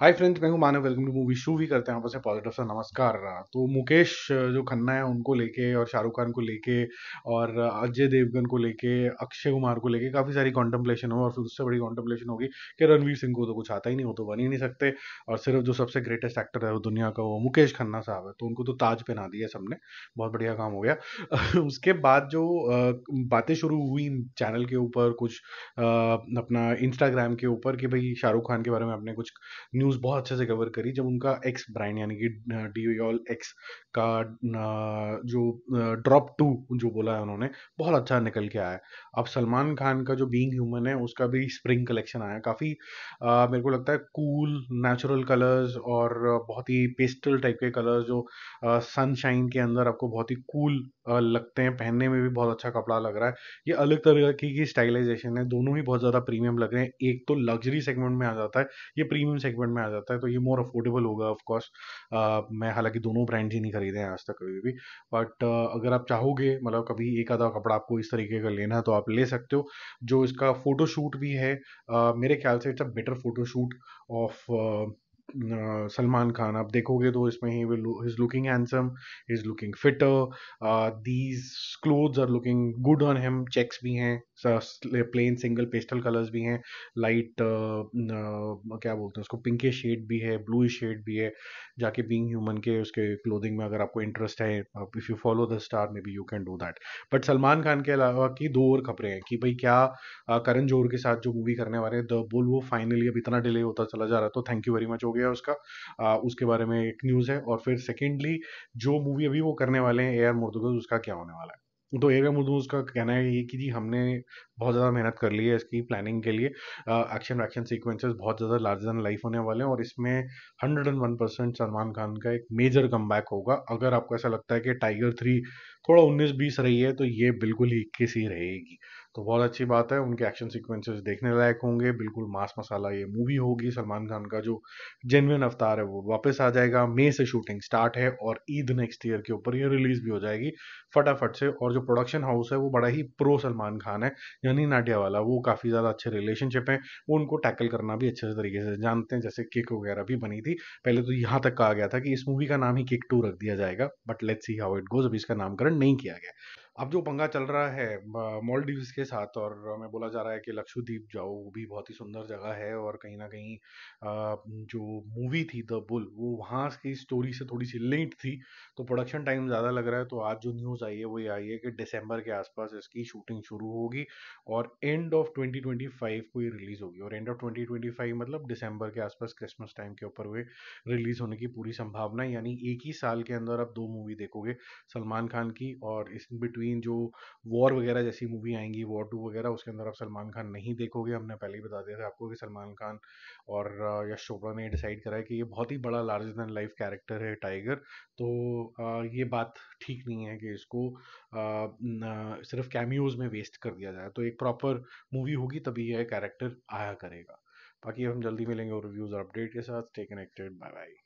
हाय friends मैं हूं Manav welcome to movie show भी करते हैं आपसे पॉजिटिव सा नमस्कार तो मुकेश जो खन्ना है उनको लेके और शाहरुख खान को लेके और अजय देवगन को लेके अक्षय कुमार को लेके काफ़ी सारी कॉन्टम्पलेशन हो और फिर उससे बड़ी कॉन्टम्पलेशन होगी कि रणवीर सिंह को तो कुछ आता ही नहीं हो तो बन ही नहीं सकते और सिर्फ जो सबसे ग्रेटेस्ट एक्टर है वो दुनिया का वो मुकेश खन्ना साहब है तो उनको तो ताज पहना दिया सबने बहुत बढ़िया काम हो गया उसके बाद जो बातें शुरू हुई चैनल के ऊपर कुछ अपना इंस्टाग्राम के ऊपर कि भाई शाहरुख खान के बारे में आपने कुछ न्यूज़ बहुत अच्छे से कवर करी जब उनका एक्स ब्रांड यानी कि डी ऑल एक्स का जो ड्रॉप टू जो बोला है उन्होंने बहुत अच्छा निकल के आया अब सलमान खान का जो बींग ह्यूमन है उसका भी स्प्रिंग कलेक्शन आया काफ़ी मेरे को लगता है कूल नेचुरल कलर्स और बहुत ही पेस्टल टाइप के कलर्स जो सनशाइन के अंदर आपको बहुत ही कूल लगते हैं पहनने में भी बहुत अच्छा कपड़ा लग रहा है ये अलग तरह की, की स्टाइलाइजेशन है दोनों ही बहुत ज़्यादा प्रीमियम लग रहे हैं एक तो लग्जरी सेगमेंट में आ जाता है ये प्रीमियम सेगमेंट में आ जाता है तो ये मोर अफोर्डेबल होगा ऑफकोर्स मैं हालांकि दोनों ब्रांड ही नहीं खरीदे हैं आज तक कभी भी बट अगर आप चाहोगे मतलब कभी एक आधा कपड़ा आपको इस तरीके का लेना है तो आप ले सकते हो जो इसका फ़ोटोशूट भी है मेरे ख्याल से it's a better photoshoot of Salman Khan आप देखोगे तो इसमें ही will is looking handsome is looking fitter these clothes are looking good on him checks भी हैं प्लेन सिंगल पेस्टल कलर्स भी हैं लाइट uh, uh, क्या बोलते हैं उसको पिंके शेड भी है ब्लू शेड भी है जाके बींग ह्यूमन के उसके क्लोथिंग में अगर आपको इंटरेस्ट है if you follow the star maybe you can do that but Salman Khan के अलावा की दो और खबरें हैं कि भाई क्या uh, करण जोहर के साथ जो मूवी करने वाले हैं द बुल वो फाइनली अब इतना डिले होता चला जा रहा तो थैंक यू वेरी मच हो गया उसका उसके बारे में एक न्यूज़ है और फिर सेकेंडली जो मूवी अभी वो करने वाले हैं ए आर उसका क्या होने वाला है तो एगा मुर्मूज का कहना है ये कि जी हमने बहुत ज़्यादा मेहनत कर ली है इसकी प्लानिंग के लिए एक्शन एक्शन सीक्वेंसेस बहुत ज़्यादा लार्ज दैन लाइफ होने वाले हैं और इसमें hundred and one percent Salman Khan का एक मेजर कम होगा अगर आपको ऐसा लगता है कि टाइगर थ्री थोड़ा उन्नीस बीस रही है तो ये बिल्कुल ही इक्कीस ही रहेगी तो बहुत अच्छी बात है उनके एक्शन सीक्वेंसेस देखने लायक होंगे बिल्कुल मास मसाला ये मूवी होगी सलमान खान का जो जेनविन अवतार है वो वापस आ जाएगा मई से शूटिंग स्टार्ट है और ईद नेक्स्ट ईयर के ऊपर ये रिलीज भी हो जाएगी फटाफट से और जो प्रोडक्शन हाउस है वो बड़ा ही प्रो सलमान खान है यानी नाटिया वाला वो काफ़ी ज़्यादा अच्छे रिलेशनशिप है वो उनको टैकल करना भी अच्छे तरीके से जानते हैं जैसे किक वगैरह भी बनी थी पहले तो यहाँ तक कहा गया था कि इस मूवी का नाम ही किक टू रख दिया जाएगा but let's see how it goes अभी इसका नामकरण नहीं किया गया अब जो पंगा चल रहा है मॉलडीव्स के साथ और हमें बोला जा रहा है कि लक्षद्वीप जाओ वो भी बहुत ही सुंदर जगह है और कहीं ना कहीं जो मूवी थी द बुल वो वहाँ की स्टोरी से थोड़ी सी लिंक थी तो प्रोडक्शन टाइम ज़्यादा लग रहा है तो आज जो न्यूज़ आई है वो ये आई है कि दिसंबर के आसपास इसकी शूटिंग शुरू होगी और एंड ऑफ ट्वेंटी को ये रिलीज़ होगी और एंड ऑफ ट्वेंटी मतलब दिसंबर के आसपास क्रिसमस टाइम के ऊपर वे रिलीज़ होने की पूरी संभावना यानी एक ही साल के अंदर आप दो मूवी देखोगे सलमान खान की और इस बिटवीन बिटवीन जो वॉर वगैरह जैसी मूवी आएंगी वॉर टू वगैरह उसके अंदर आप सलमान खान नहीं देखोगे हमने पहले ही बता दिया था आपको कि सलमान खान और यश चोपड़ा ने डिसाइड करा है कि ये बहुत ही बड़ा लार्जर दैन लाइफ कैरेक्टर है टाइगर तो ये बात ठीक नहीं है कि इसको सिर्फ कैमियोज में वेस्ट कर दिया जाए तो एक प्रॉपर मूवी होगी तभी यह कैरेक्टर आया करेगा बाकी हम जल्दी मिलेंगे और रिव्यूज़ और अपडेट के साथ स्टे कनेक्टेड बाय बाय